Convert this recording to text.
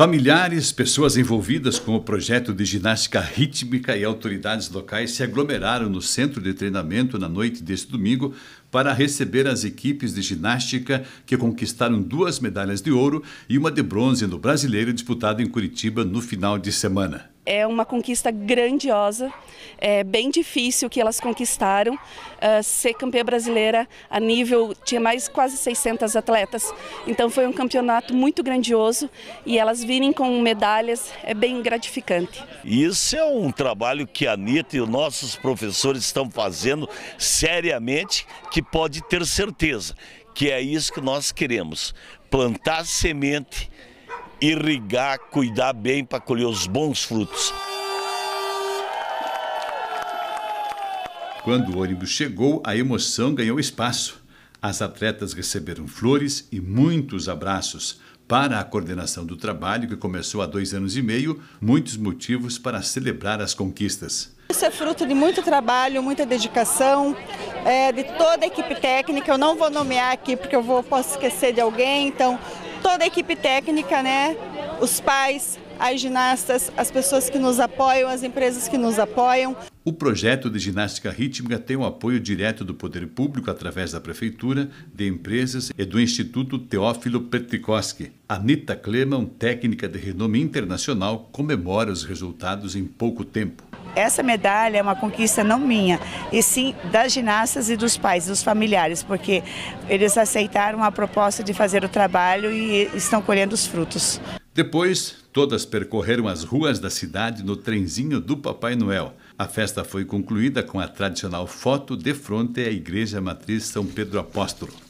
Familiares, pessoas envolvidas com o projeto de ginástica rítmica e autoridades locais se aglomeraram no centro de treinamento na noite deste domingo para receber as equipes de ginástica que conquistaram duas medalhas de ouro e uma de bronze no Brasileiro disputado em Curitiba no final de semana é uma conquista grandiosa, é bem difícil que elas conquistaram. Uh, ser campeã brasileira a nível, tinha mais quase 600 atletas, então foi um campeonato muito grandioso e elas virem com medalhas é bem gratificante. Isso é um trabalho que a Anitta e os nossos professores estão fazendo seriamente, que pode ter certeza que é isso que nós queremos, plantar semente irrigar, cuidar bem para colher os bons frutos. Quando o ônibus chegou, a emoção ganhou espaço. As atletas receberam flores e muitos abraços. Para a coordenação do trabalho, que começou há dois anos e meio, muitos motivos para celebrar as conquistas. Isso é fruto de muito trabalho, muita dedicação, é, de toda a equipe técnica. Eu não vou nomear aqui porque eu vou, posso esquecer de alguém, então toda a equipe técnica, né? Os pais, as ginastas, as pessoas que nos apoiam, as empresas que nos apoiam, o projeto de ginástica rítmica tem o apoio direto do poder público através da prefeitura, de empresas e do Instituto Teófilo Petrikowski. Anita Kleman, técnica de renome internacional, comemora os resultados em pouco tempo. Essa medalha é uma conquista não minha, e sim das ginastas e dos pais, dos familiares, porque eles aceitaram a proposta de fazer o trabalho e estão colhendo os frutos. Depois, todas percorreram as ruas da cidade no trenzinho do Papai Noel. A festa foi concluída com a tradicional foto de frente à Igreja Matriz São Pedro Apóstolo.